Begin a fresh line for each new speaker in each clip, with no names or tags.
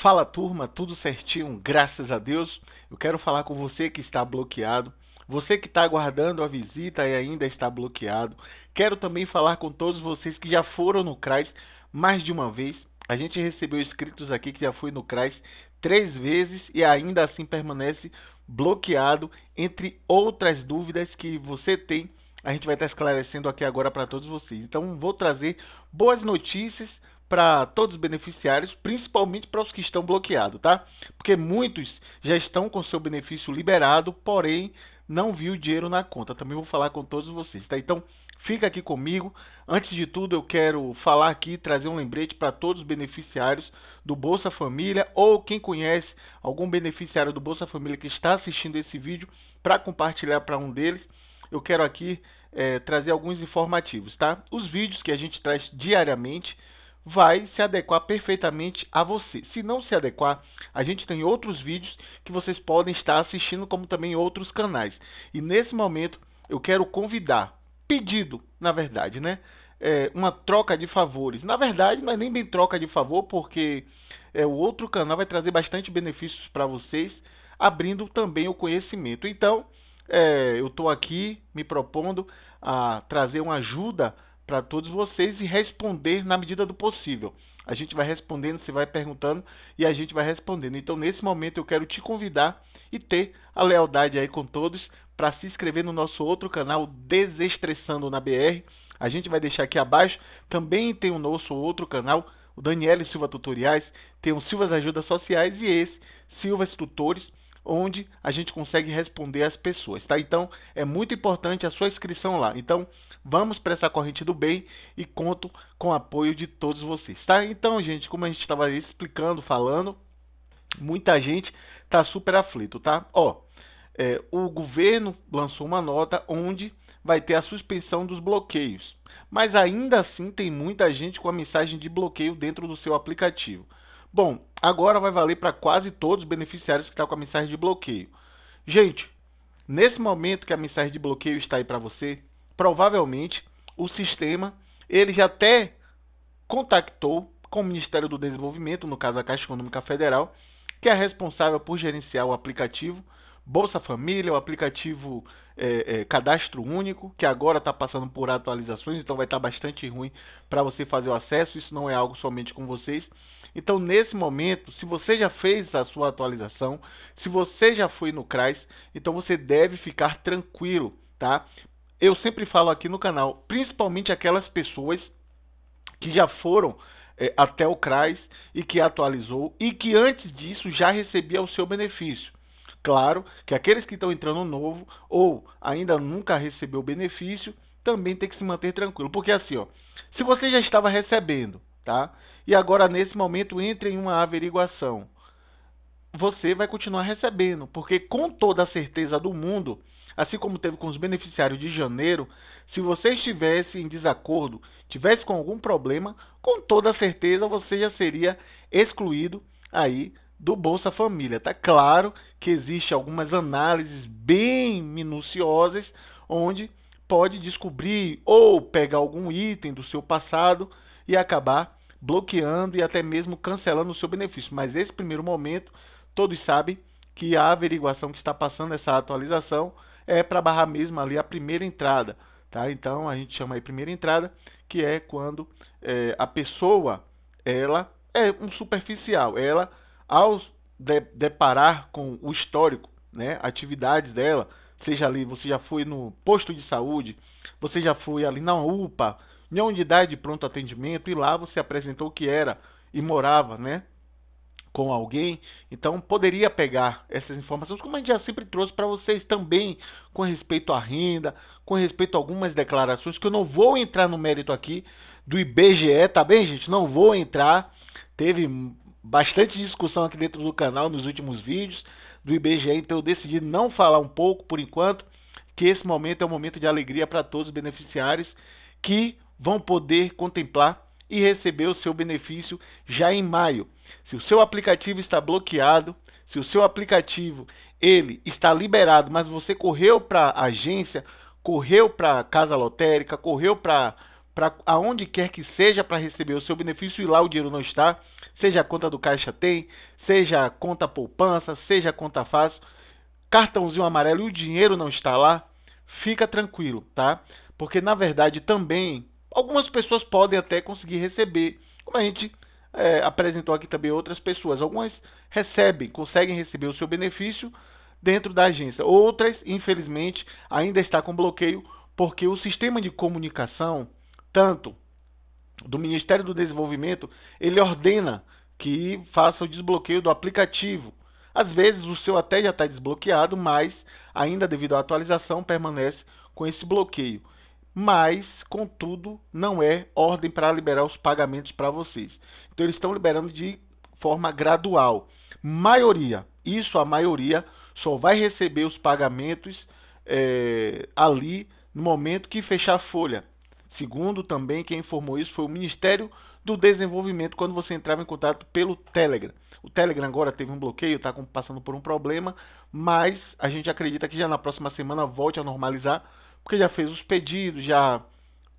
Fala turma, tudo certinho, graças a Deus. Eu quero falar com você que está bloqueado, você que está aguardando a visita e ainda está bloqueado. Quero também falar com todos vocês que já foram no CRAS mais de uma vez. A gente recebeu inscritos aqui que já foi no CRAS três vezes e ainda assim permanece bloqueado, entre outras dúvidas que você tem. A gente vai estar esclarecendo aqui agora para todos vocês. Então, vou trazer boas notícias para todos os beneficiários, principalmente para os que estão bloqueados, tá? Porque muitos já estão com seu benefício liberado, porém não viu o dinheiro na conta. Também vou falar com todos vocês, tá? Então, fica aqui comigo. Antes de tudo, eu quero falar aqui, trazer um lembrete para todos os beneficiários do Bolsa Família ou quem conhece algum beneficiário do Bolsa Família que está assistindo esse vídeo para compartilhar para um deles. Eu quero aqui é, trazer alguns informativos, tá? Os vídeos que a gente traz diariamente vai se adequar perfeitamente a você. Se não se adequar, a gente tem outros vídeos que vocês podem estar assistindo, como também outros canais. E nesse momento eu quero convidar, pedido, na verdade, né? É, uma troca de favores. Na verdade, não é nem bem troca de favor, porque é, o outro canal vai trazer bastante benefícios para vocês, abrindo também o conhecimento. Então, é, eu estou aqui me propondo a trazer uma ajuda para todos vocês e responder na medida do possível. A gente vai respondendo, você vai perguntando e a gente vai respondendo. Então, nesse momento, eu quero te convidar e ter a lealdade aí com todos para se inscrever no nosso outro canal, Desestressando na BR. A gente vai deixar aqui abaixo. Também tem o nosso outro canal, o Daniele Silva Tutoriais, tem o Silvas Ajudas Sociais e esse, Silvas Tutores onde a gente consegue responder às pessoas, tá? Então é muito importante a sua inscrição lá. Então vamos para essa corrente do bem e conto com o apoio de todos vocês, tá? Então, gente, como a gente estava explicando, falando, muita gente tá super aflito, tá? Ó, é, o governo lançou uma nota onde vai ter a suspensão dos bloqueios, mas ainda assim tem muita gente com a mensagem de bloqueio dentro do seu aplicativo. Bom, agora vai valer para quase todos os beneficiários que estão tá com a mensagem de bloqueio. Gente, nesse momento que a mensagem de bloqueio está aí para você, provavelmente o sistema ele já até contactou com o Ministério do Desenvolvimento, no caso a Caixa Econômica Federal, que é responsável por gerenciar o aplicativo Bolsa Família, o aplicativo é, é, Cadastro Único, que agora está passando por atualizações, então vai estar tá bastante ruim para você fazer o acesso. Isso não é algo somente com vocês. Então, nesse momento, se você já fez a sua atualização, se você já foi no CRAS, então você deve ficar tranquilo, tá? Eu sempre falo aqui no canal, principalmente aquelas pessoas que já foram é, até o CRAS e que atualizou e que antes disso já recebia o seu benefício. Claro que aqueles que estão entrando novo ou ainda nunca recebeu benefício também tem que se manter tranquilo, porque assim, ó, se você já estava recebendo, tá? E agora nesse momento entra em uma averiguação, você vai continuar recebendo, porque com toda a certeza do mundo, assim como teve com os beneficiários de janeiro, se você estivesse em desacordo, tivesse com algum problema, com toda certeza você já seria excluído aí do Bolsa Família. Tá claro que existe algumas análises bem minuciosas onde pode descobrir ou pegar algum item do seu passado e acabar bloqueando e até mesmo cancelando o seu benefício. Mas esse primeiro momento, todos sabem que a averiguação que está passando essa atualização é para barrar mesmo ali a primeira entrada, tá? Então a gente chama aí primeira entrada, que é quando é, a pessoa ela é um superficial, ela ao de, deparar com o histórico, né, atividades dela, seja ali você já foi no posto de saúde, você já foi ali na UPA, em uma unidade de pronto atendimento e lá você apresentou que era e morava, né, com alguém, então poderia pegar essas informações, como a gente já sempre trouxe para vocês também, com respeito à renda, com respeito a algumas declarações, que eu não vou entrar no mérito aqui do IBGE, tá bem, gente? Não vou entrar. Teve bastante discussão aqui dentro do canal nos últimos vídeos do IBGE, então eu decidi não falar um pouco por enquanto, que esse momento é um momento de alegria para todos os beneficiários que vão poder contemplar e receber o seu benefício já em maio. Se o seu aplicativo está bloqueado, se o seu aplicativo ele está liberado, mas você correu para a agência, correu para a casa lotérica, correu para para aonde quer que seja para receber o seu benefício e lá o dinheiro não está, seja a conta do caixa tem, seja a conta poupança, seja a conta fácil, cartãozinho amarelo e o dinheiro não está lá, fica tranquilo, tá? Porque na verdade também algumas pessoas podem até conseguir receber, como a gente é, apresentou aqui também outras pessoas. Algumas recebem, conseguem receber o seu benefício dentro da agência. Outras, infelizmente, ainda está com bloqueio porque o sistema de comunicação tanto do Ministério do Desenvolvimento, ele ordena que faça o desbloqueio do aplicativo. Às vezes o seu até já está desbloqueado, mas ainda devido à atualização permanece com esse bloqueio. Mas, contudo, não é ordem para liberar os pagamentos para vocês. Então eles estão liberando de forma gradual. Maioria, isso a maioria só vai receber os pagamentos é, ali no momento que fechar a folha. Segundo, também quem informou isso foi o Ministério do Desenvolvimento quando você entrava em contato pelo Telegram. O Telegram agora teve um bloqueio, está passando por um problema, mas a gente acredita que já na próxima semana volte a normalizar, porque já fez os pedidos, já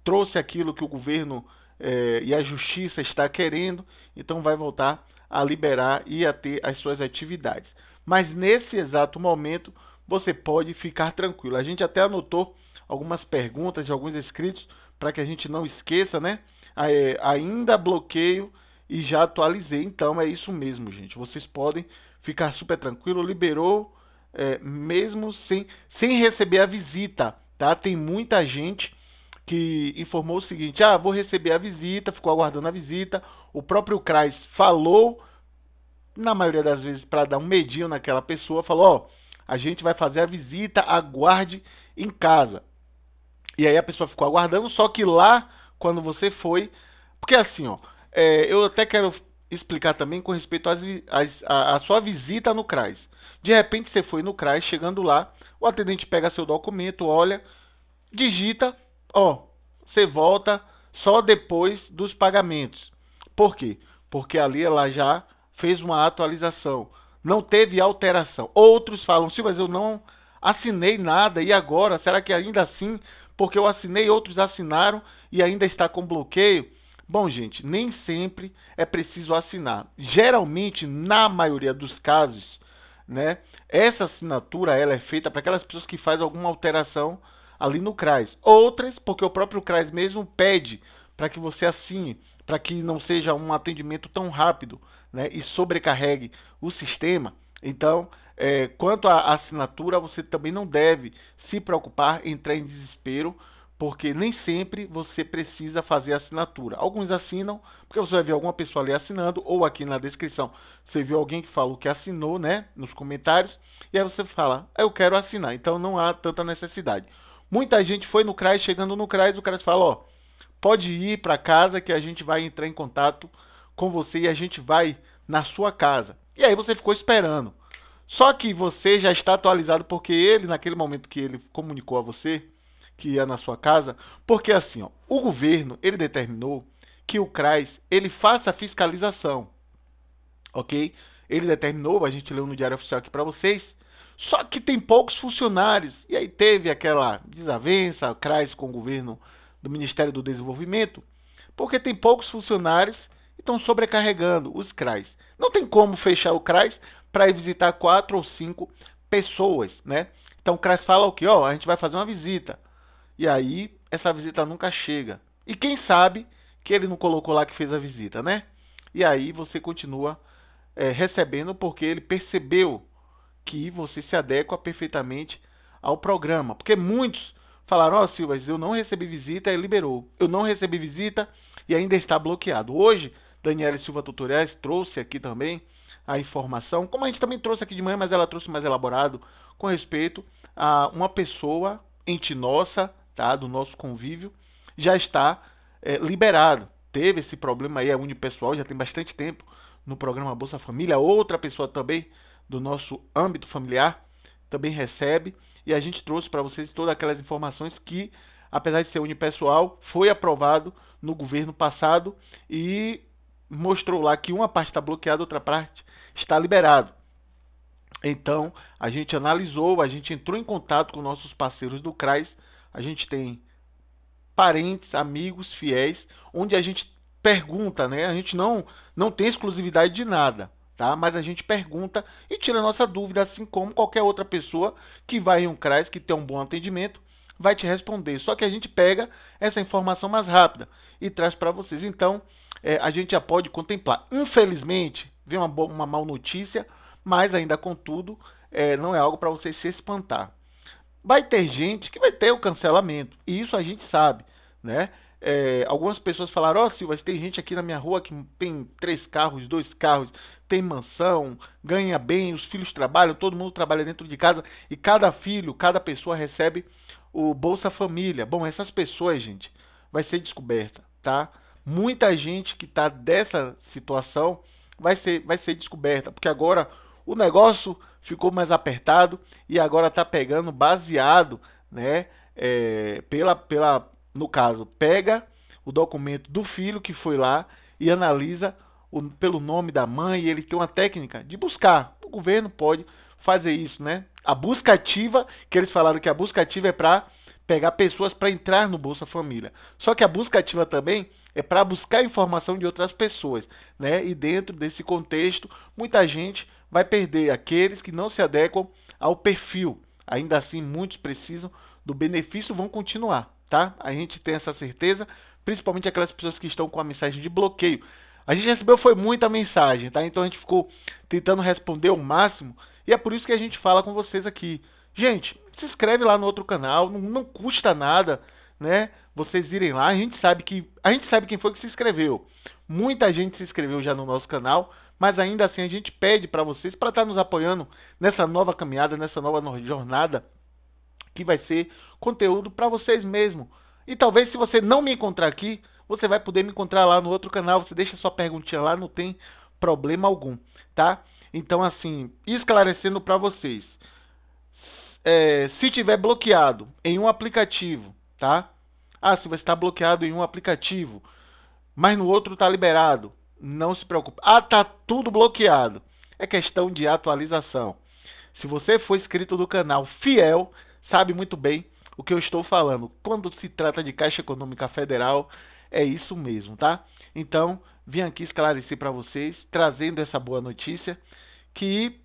trouxe aquilo que o governo eh, e a justiça está querendo, então vai voltar a liberar e a ter as suas atividades. Mas nesse exato momento você pode ficar tranquilo. A gente até anotou algumas perguntas de alguns inscritos para que a gente não esqueça, né? É, ainda bloqueio e já atualizei. Então é isso mesmo, gente. Vocês podem ficar super tranquilo. Liberou é, mesmo sem, sem receber a visita, tá? Tem muita gente que informou o seguinte: ah, vou receber a visita, ficou aguardando a visita. O próprio Crais falou, na maioria das vezes, para dar um medinho naquela pessoa, falou: ó, oh, a gente vai fazer a visita, aguarde em casa. E aí a pessoa ficou aguardando, só que lá, quando você foi. Porque assim, ó, é, eu até quero explicar também com respeito às, às, à, à sua visita no CRAS. De repente você foi no CRAS, chegando lá, o atendente pega seu documento, olha, digita, ó, você volta só depois dos pagamentos. Por quê? Porque ali ela já fez uma atualização, não teve alteração. Outros falam, sim, mas eu não assinei nada e agora, será que ainda assim porque eu assinei, outros assinaram e ainda está com bloqueio. Bom, gente, nem sempre é preciso assinar. Geralmente, na maioria dos casos, né, essa assinatura ela é feita para aquelas pessoas que fazem alguma alteração ali no CRAS. Outras, porque o próprio CRAS mesmo pede para que você assine, para que não seja um atendimento tão rápido né, e sobrecarregue o sistema. Então, é, quanto à assinatura, você também não deve se preocupar, entrar em desespero, porque nem sempre você precisa fazer assinatura. Alguns assinam, porque você vai ver alguma pessoa ali assinando, ou aqui na descrição você viu alguém que falou que assinou, né? Nos comentários, e aí você fala, ah, eu quero assinar, então não há tanta necessidade. Muita gente foi no CRAS, chegando no CRAS, o CRAS fala, ó, pode ir para casa que a gente vai entrar em contato com você e a gente vai na sua casa. E aí você ficou esperando. Só que você já está atualizado porque ele, naquele momento que ele comunicou a você que ia na sua casa, porque assim, ó, o governo, ele determinou que o CRAS, ele faça fiscalização. OK? Ele determinou, a gente leu no Diário Oficial aqui para vocês, só que tem poucos funcionários. E aí teve aquela desavença, o CRAS com o governo do Ministério do Desenvolvimento, porque tem poucos funcionários e estão sobrecarregando os CRAS. Não tem como fechar o CRAS para ir visitar quatro ou cinco pessoas, né? Então o CRAS fala o que? Ó, a gente vai fazer uma visita. E aí essa visita nunca chega. E quem sabe que ele não colocou lá que fez a visita, né? E aí você continua é, recebendo porque ele percebeu que você se adequa perfeitamente ao programa. Porque muitos falaram: Ó, oh, Silvas, eu não recebi visita e liberou. Eu não recebi visita e ainda está bloqueado. Hoje, Daniela Silva Tutoriais trouxe aqui também a informação, como a gente também trouxe aqui de manhã, mas ela trouxe mais elaborado, com respeito a uma pessoa, ente nossa, tá, do nosso convívio, já está é, liberado. Teve esse problema aí, é unipessoal, já tem bastante tempo no programa Bolsa Família. Outra pessoa também do nosso âmbito familiar também recebe. E a gente trouxe para vocês todas aquelas informações que, apesar de ser unipessoal, foi aprovado no governo passado e mostrou lá que uma parte está bloqueada, outra parte está liberado. Então, a gente analisou, a gente entrou em contato com nossos parceiros do CRAS, a gente tem parentes, amigos, fiéis, onde a gente pergunta, né? A gente não não tem exclusividade de nada, tá? Mas a gente pergunta e tira nossa dúvida, assim como qualquer outra pessoa que vai em um CRAS que tem um bom atendimento vai te responder. Só que a gente pega essa informação mais rápida e traz para vocês. Então, é, a gente já pode contemplar. Infelizmente, vem uma, uma mal notícia, mas ainda contudo, é, não é algo para você se espantar. Vai ter gente que vai ter o cancelamento, e isso a gente sabe, né? É, algumas pessoas falaram: Ó, oh, Silvas, tem gente aqui na minha rua que tem três carros, dois carros, tem mansão, ganha bem, os filhos trabalham, todo mundo trabalha dentro de casa e cada filho, cada pessoa recebe o Bolsa Família. Bom, essas pessoas, gente, vai ser descoberta, tá? Muita gente que tá dessa situação vai ser, vai ser descoberta, porque agora o negócio ficou mais apertado e agora tá pegando baseado, né? É, pela, pela no caso, pega o documento do filho que foi lá e analisa o, pelo nome da mãe. E ele tem uma técnica de buscar. O governo pode fazer isso, né? A busca ativa, que eles falaram que a busca ativa é para pegar pessoas para entrar no Bolsa Família. Só que a busca ativa também é para buscar informação de outras pessoas, né? E dentro desse contexto, muita gente vai perder aqueles que não se adequam ao perfil. Ainda assim, muitos precisam do benefício vão continuar tá? A gente tem essa certeza, principalmente aquelas pessoas que estão com a mensagem de bloqueio. A gente recebeu foi muita mensagem, tá? Então a gente ficou tentando responder o máximo e é por isso que a gente fala com vocês aqui. Gente, se inscreve lá no outro canal, não, não custa nada, né? Vocês irem lá, a gente sabe que a gente sabe quem foi que se inscreveu. Muita gente se inscreveu já no nosso canal, mas ainda assim a gente pede para vocês para estar tá nos apoiando nessa nova caminhada, nessa nova jornada que vai ser conteúdo para vocês mesmo. E talvez se você não me encontrar aqui, você vai poder me encontrar lá no outro canal, você deixa sua perguntinha lá, não tem problema algum, tá? Então assim, esclarecendo para vocês, é, se tiver bloqueado em um aplicativo, tá? Ah, se você está bloqueado em um aplicativo, mas no outro está liberado, não se preocupe. Ah, tá tudo bloqueado. É questão de atualização. Se você for inscrito do canal fiel, sabe muito bem o que eu estou falando. Quando se trata de Caixa Econômica Federal, é isso mesmo, tá? Então, vim aqui esclarecer para vocês, trazendo essa boa notícia, que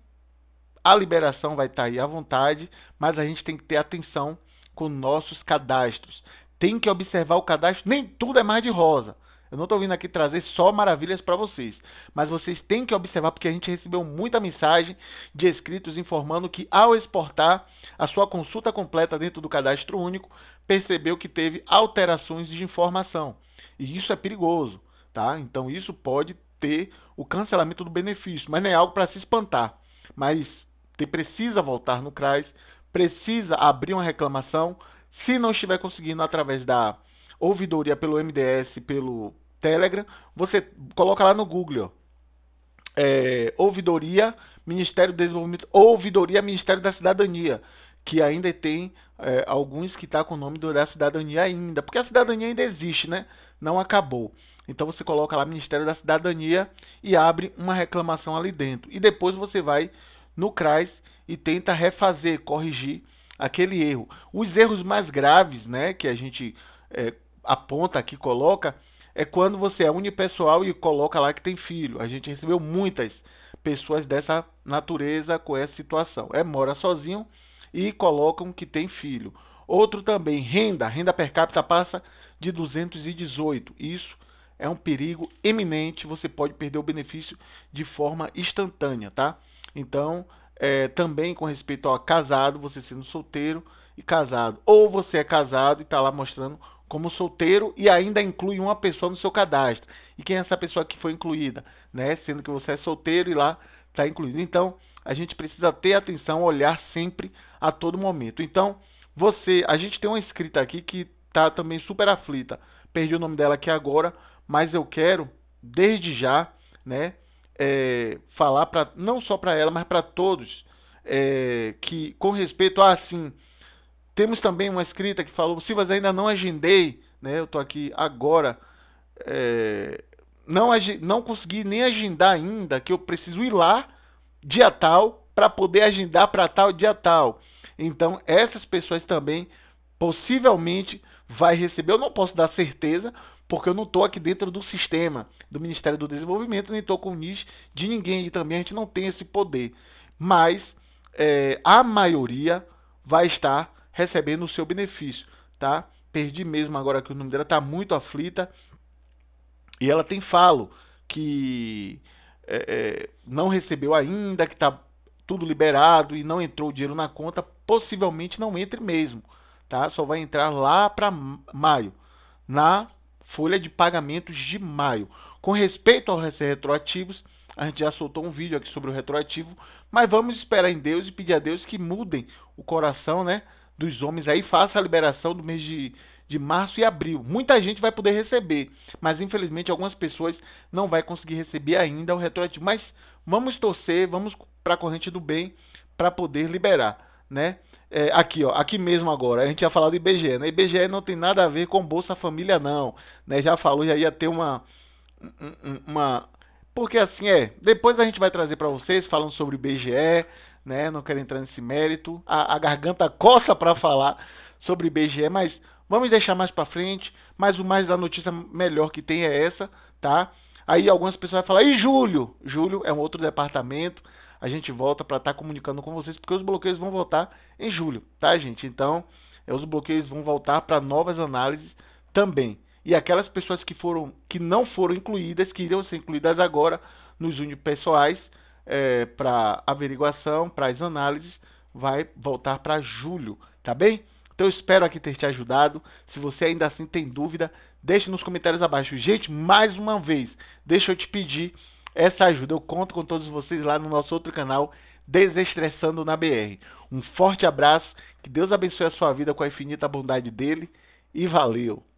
a liberação vai estar tá aí à vontade, mas a gente tem que ter atenção com nossos cadastros. Tem que observar o cadastro, nem tudo é mais de rosa. Eu não estou vindo aqui trazer só maravilhas para vocês, mas vocês têm que observar porque a gente recebeu muita mensagem de inscritos informando que ao exportar a sua consulta completa dentro do cadastro único, percebeu que teve alterações de informação. E isso é perigoso, tá? Então isso pode ter o cancelamento do benefício, mas não é algo para se espantar. Mas você precisa voltar no CRAS, precisa abrir uma reclamação, se não estiver conseguindo através da ouvidoria pelo MDS, pelo Telegram, você coloca lá no Google, ó. É, ouvidoria Ministério do Desenvolvimento, ouvidoria Ministério da Cidadania, que ainda tem é, alguns que tá com o nome da cidadania ainda, porque a cidadania ainda existe, né? Não acabou. Então você coloca lá Ministério da Cidadania e abre uma reclamação ali dentro. E depois você vai no CRAS e tenta refazer, corrigir aquele erro. Os erros mais graves, né, que a gente é, aponta aqui, coloca, é quando você é unipessoal e coloca lá que tem filho. A gente recebeu muitas pessoas dessa natureza com essa situação. É mora sozinho e colocam que tem filho. Outro também, renda. Renda per capita passa de 218. Isso é um perigo eminente. Você pode perder o benefício de forma instantânea, tá? Então, é, também com respeito ao casado, você sendo solteiro e casado. Ou você é casado e está lá mostrando como solteiro e ainda inclui uma pessoa no seu cadastro. E quem é essa pessoa que foi incluída, né? Sendo que você é solteiro e lá está incluído. Então, a gente precisa ter atenção, olhar sempre a todo momento. Então, você, a gente tem uma escrita aqui que tá também super aflita. Perdi o nome dela aqui agora, mas eu quero desde já, né, é, falar para não só para ela, mas para todos é, que com respeito a ah, assim temos também uma escrita que falou: Silvas, ainda não agendei, né? Eu tô aqui agora. É, não, não consegui nem agendar ainda, que eu preciso ir lá dia tal para poder agendar para tal dia tal. Então, essas pessoas também possivelmente vai receber. Eu não posso dar certeza, porque eu não estou aqui dentro do sistema do Ministério do Desenvolvimento, nem estou com o NIS de ninguém e também a gente não tem esse poder. Mas é, a maioria vai estar recebendo o seu benefício, tá? Perdi mesmo agora que o nome dela está muito aflita. E ela tem falo que é, é, não recebeu ainda, que está tudo liberado e não entrou o dinheiro na conta, possivelmente não entre mesmo, tá? Só vai entrar lá para maio, na folha de pagamentos de maio. Com respeito aos retroativos, a gente já soltou um vídeo aqui sobre o retroativo, mas vamos esperar em Deus e pedir a Deus que mudem o coração, né? dos homens aí faça a liberação do mês de, de março e abril. Muita gente vai poder receber, mas infelizmente algumas pessoas não vai conseguir receber ainda o retroativo. Mas vamos torcer, vamos para a corrente do bem para poder liberar, né? É, aqui, ó, aqui mesmo agora, a gente ia falar do IBGE, né? IBGE não tem nada a ver com Bolsa Família, não, né? Já falou, já ia ter uma, uma, porque assim é, depois a gente vai trazer para vocês falando sobre o IBGE, né? Não quero entrar nesse mérito. A, a garganta coça para falar sobre BGE, mas vamos deixar mais para frente. Mas o mais da notícia melhor que tem é essa, tá? Aí algumas pessoas vão falar, e julho? Julho é um outro departamento. A gente volta para estar tá comunicando com vocês, porque os bloqueios vão voltar em julho, tá, gente? Então, é, os bloqueios vão voltar para novas análises também. E aquelas pessoas que foram que não foram incluídas, que iriam ser incluídas agora nos unipessoais, pessoais é, para averiguação, para as análises, vai voltar para julho, tá bem? Então eu espero aqui ter te ajudado. Se você ainda assim tem dúvida, deixe nos comentários abaixo. Gente, mais uma vez, deixa eu te pedir essa ajuda. Eu conto com todos vocês lá no nosso outro canal, Desestressando na BR. Um forte abraço, que Deus abençoe a sua vida com a infinita bondade dele e valeu!